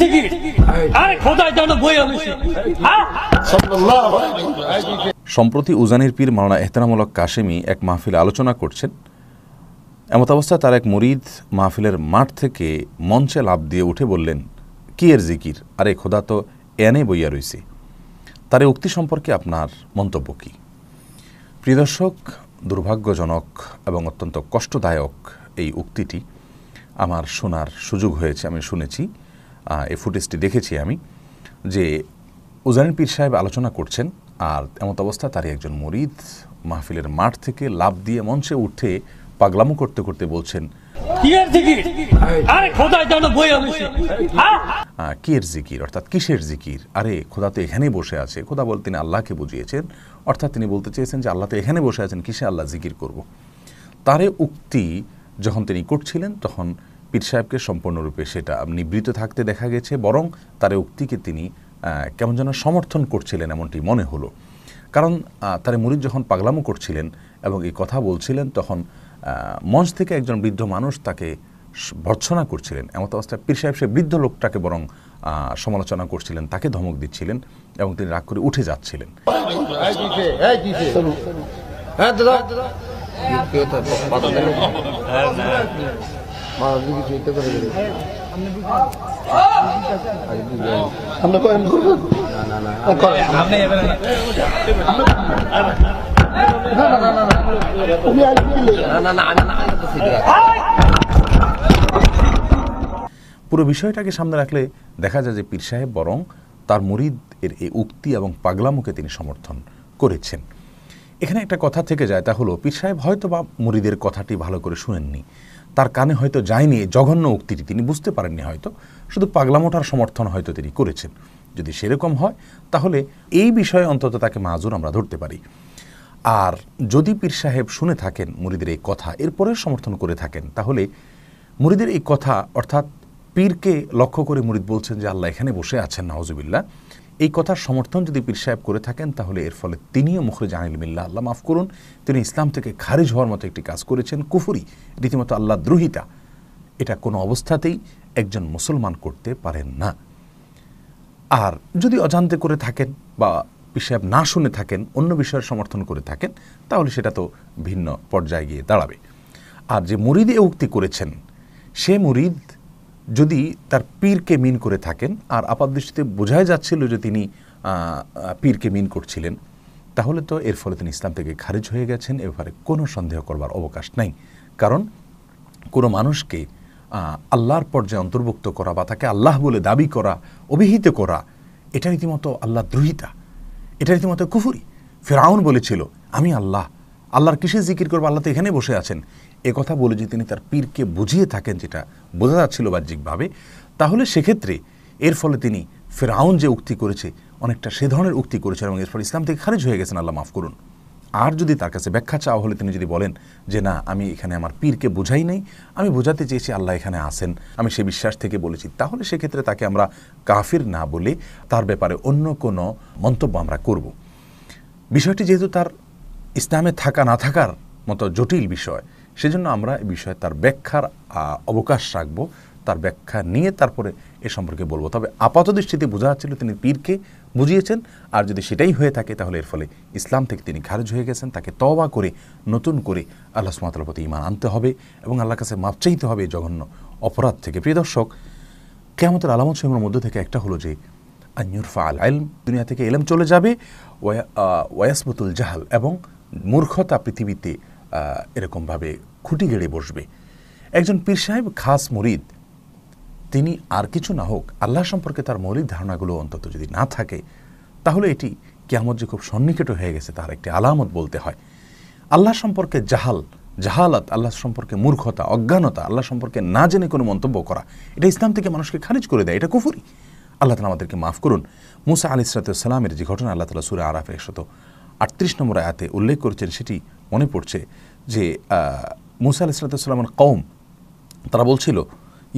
ticket আরে জানো সম্প্রতি উজানির পীর মাওলানা এহতারামুলক কাশেমি এক মাহফিলে আলোচনা করছেন এমতাবস্থায় তার এক মরিদ মাহফিলের মাঠ থেকে মঞ্চে লাভ দিয়ে উঠে বললেন কি এর জিকির আরে খোদা তো এনে বইয়া রইছে তার উক্তি সম্পর্কে আপনার মন্তব্য কি প্রিয়দর্শক দুর্ভাগ্যজনক এবং অত্যন্ত কষ্টদায়ক এই উক্তিটি আমার শোনার সুযোগ হয়েছে আমি শুনেছি এই ফুটেজটি দেখেছি আমি যে উজাইন পীর সাহেব আলোচনা করছেন আর এমত অবস্থা তারই একজন মরিদ মাহফিলের মাঠ থেকে লাভ দিয়ে মঞ্চে উঠে পাগলামো করতে করতে বলছেন কিয়ের জিকির অর্থাৎ কিসের জিকির আরে খোদা তো এখানে বসে আছে খোদা বল তিনি আল্লাহকে বুঝিয়েছেন অর্থাৎ তিনি বলতে চেয়েছেন যে আল্লাহ তো এখানে বসে আছেন কিসে আল্লাহ জিকির করব তারে উক্তি যখন তিনি করছিলেন তখন পীর সাহেবকে সম্পূর্ণরূপে সেটা নিবৃত থাকতে দেখা গেছে বরং তার উক্তিকে তিনি কেমন যেন সমর্থন করছিলেন এমনটি মনে হলো কারণ তার মুরিদ যখন পাগলামো করছিলেন এবং এই কথা বলছিলেন তখন মঞ্চ থেকে একজন বৃদ্ধ মানুষ তাকে ভর্ৎসনা করছিলেন এমত অবস্থায় পীর সাহেব সে বৃদ্ধ লোকটাকে বরং সমালোচনা করছিলেন তাকে ধমক দিচ্ছিলেন এবং তিনি রাগ করে উঠে যাচ্ছিলেন হ্যাঁ, হ্যাঁ পুরো বিষয়টাকে সামনে রাখলে দেখা যায় যে পীর সাহেব বরং তার মুরিদ এর এই উক্তি এবং পাগলামুকে তিনি সমর্থন করেছেন এখানে একটা কথা থেকে যায় তা হলো পীর সাহেব হয়তো বা মুরিদের কথাটি ভালো করে শুনেননি তার কানে হয়তো যায়নি জঘন্য উক্তিটি তিনি বুঝতে পারেননি হয়তো শুধু পাগলামোটার সমর্থন হয়তো তিনি করেছেন যদি সেরকম হয় তাহলে এই বিষয়ে অন্তত তাকে মাজুর আমরা ধরতে পারি আর যদি পীর সাহেব শুনে থাকেন মুরিদের এই কথা এরপরে সমর্থন করে থাকেন তাহলে মুরিদের এই কথা অর্থাৎ পীরকে লক্ষ্য করে মুরিদ বলছেন যে আল্লাহ এখানে বসে আছেন নওয়াজবিল্লা এই কথার সমর্থন যদি পীর সাহেব করে থাকেন তাহলে এর ফলে তিনিও মুখরে মুখরিজ মিল্লা আল্লাহ মাফ করুন তিনি ইসলাম থেকে খারিজ হওয়ার মতো একটি কাজ করেছেন কুফুরি রীতিমতো আল্লাহ দ্রোহিতা এটা কোনো অবস্থাতেই একজন মুসলমান করতে পারেন না আর যদি অজান্তে করে থাকেন বা সাহেব না শুনে থাকেন অন্য বিষয়ের সমর্থন করে থাকেন তাহলে সেটা তো ভিন্ন পর্যায়ে গিয়ে দাঁড়াবে আর যে মুরিদ এ উক্তি করেছেন সে মুরিদ যদি তার পীরকে মিন করে থাকেন আর আপাতদৃষ্টিতে বোঝাই যাচ্ছিল যে তিনি পীরকে মিন করছিলেন তাহলে তো এর ফলে তিনি ইসলাম থেকে খারিজ হয়ে গেছেন এ ব্যাপারে কোনো সন্দেহ করবার অবকাশ নাই কারণ কোনো মানুষকে আল্লাহর পর্যায়ে অন্তর্ভুক্ত করা বা তাকে আল্লাহ বলে দাবি করা অভিহিত করা এটা রীতিমতো আল্লাহ দ্রোহিতা এটা রীতিমতো কুফুরি ফেরাউন বলেছিল আমি আল্লাহ আল্লাহর কিসে জিকির করবো আল্লাহ তো এখানে বসে আছেন এ কথা বলে যে তিনি তার পীরকে বুঝিয়ে থাকেন যেটা বোঝা যাচ্ছিল বাহ্যিকভাবে তাহলে সেক্ষেত্রে এর ফলে তিনি ফেরাউন যে উক্তি করেছে অনেকটা সে ধরনের উক্তি করেছে এবং এর ফলে ইসলাম থেকে খারিজ হয়ে গেছেন আল্লাহ মাফ করুন আর যদি তার কাছে ব্যাখ্যা চাওয়া হলে তিনি যদি বলেন যে না আমি এখানে আমার পীরকে বোঝাই নাই আমি বোঝাতে চেয়েছি আল্লাহ এখানে আসেন আমি সে বিশ্বাস থেকে বলেছি তাহলে সেক্ষেত্রে তাকে আমরা কাফির না বলে তার ব্যাপারে অন্য কোনো মন্তব্য আমরা করব বিষয়টি যেহেতু তার ইসলামে থাকা না থাকার মতো জটিল বিষয় সেজন্য আমরা এই বিষয়ে তার ব্যাখ্যার অবকাশ রাখব তার ব্যাখ্যা নিয়ে তারপরে এ সম্পর্কে বলবো তবে আপাত দৃষ্টিতে বোঝা যাচ্ছিল তিনি পীরকে বুঝিয়েছেন আর যদি সেটাই হয়ে থাকে তাহলে এর ফলে ইসলাম থেকে তিনি খারিজ হয়ে গেছেন তাকে তওবা করে নতুন করে আল্লাহ সুমাতার প্রতি ইমান আনতে হবে এবং আল্লাহ কাছে মাপ চাইতে হবে জঘন্য অপরাধ থেকে প্রিয় দর্শক কেমতের আলামত সমূহের মধ্যে থেকে একটা হলো যে আঞ্জুরফা আল আলম দুনিয়া থেকে এলম চলে যাবে ওয়াসবতুল জাহাল এবং মূর্খতা পৃথিবীতে এরকমভাবে খুঁটি গেড়ে বসবে একজন পীর সাহেব খাস মরিদ তিনি আর কিছু না হোক আল্লাহ সম্পর্কে তার মৌলিক ধারণাগুলো অন্তত যদি না থাকে তাহলে এটি কেমন যে খুব সন্নিকট হয়ে গেছে তার একটি আলামত বলতে হয় আল্লাহ সম্পর্কে জাহাল জাহালাত আল্লাহ সম্পর্কে মূর্খতা অজ্ঞানতা আল্লাহ সম্পর্কে না জেনে কোনো মন্তব্য করা এটা ইসলাম থেকে মানুষকে খারিজ করে দেয় এটা কুফুরি আল্লাহ তালা আমাদেরকে মাফ করুন মুসা আলি সালাতামের যে ঘটনা আল্লাহ তালা সুরে আরাফ একশত আটত্রিশ নম্বর আয়াতে উল্লেখ করেছেন সেটি মনে পড়ছে যে মুসা আলাইসালাতামের কৌম তারা বলছিল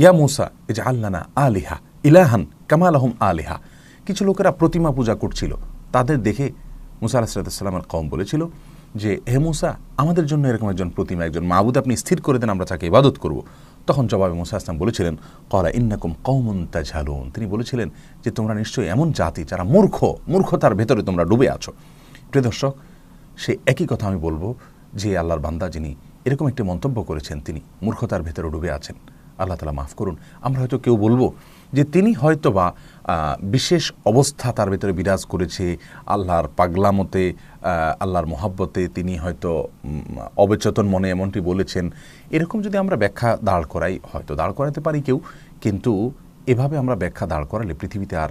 ইয়া মুসা এ যে আল্লানা আলিহা ইলাহান কামাল আহম আলিহা কিছু লোকেরা প্রতিমা পূজা করছিল তাদের দেখে মুসা আলাহিসাল্লামের কম বলেছিল যে হে মুসা আমাদের জন্য এরকম একজন প্রতিমা একজন মাহবুদ আপনি স্থির করে দেন আমরা তাকে ইবাদত করব তখন জবাবে মুসা আসলাম বলেছিলেন কলা ইন্নাকুম কৌমন তাজহালুন তিনি বলেছিলেন যে তোমরা নিশ্চয়ই এমন জাতি যারা মূর্খ মূর্খতার ভেতরে তোমরা ডুবে আছো প্রিয় দর্শক সে একই কথা আমি বলবো যে আল্লাহর বান্দা যিনি এরকম একটি মন্তব্য করেছেন তিনি মূর্খতার ভেতরে ডুবে আছেন আল্লাহ তালা মাফ করুন আমরা হয়তো কেউ বলবো যে তিনি হয়তো বা বিশেষ অবস্থা তার ভেতরে বিরাজ করেছে আল্লাহর পাগলামতে আল্লাহর মহাব্বতে তিনি হয়তো অবচেতন মনে এমনটি বলেছেন এরকম যদি আমরা ব্যাখ্যা দাঁড় করাই হয়তো দাঁড় করাতে পারি কেউ কিন্তু এভাবে আমরা ব্যাখ্যা দাঁড় করালে পৃথিবীতে আর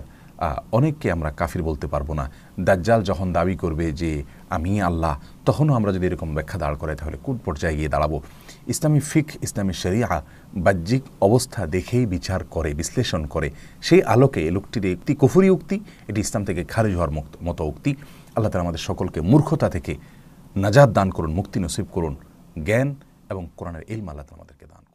অনেককে আমরা কাফির বলতে পারবো না দাজ্জাল যখন দাবি করবে যে আমি আল্লাহ তখনও আমরা যদি এরকম ব্যাখ্যা দাঁড় করাই তাহলে কোন পর্যায়ে গিয়ে দাঁড়াবো ইসলামী ফিক ইসলামী শরিয়া বাহ্যিক অবস্থা দেখেই বিচার করে বিশ্লেষণ করে সেই আলোকে লোকটির একটি কুফুরি উক্তি এটি ইসলাম থেকে খারিজ হওয়ার মতো উক্তি আল্লাহ তালা আমাদের সকলকে মূর্খতা থেকে নাজাদ দান করুন মুক্তি নসিব করুন জ্ঞান এবং কোরআনের ইলম আল্লাহ আমাদেরকে দান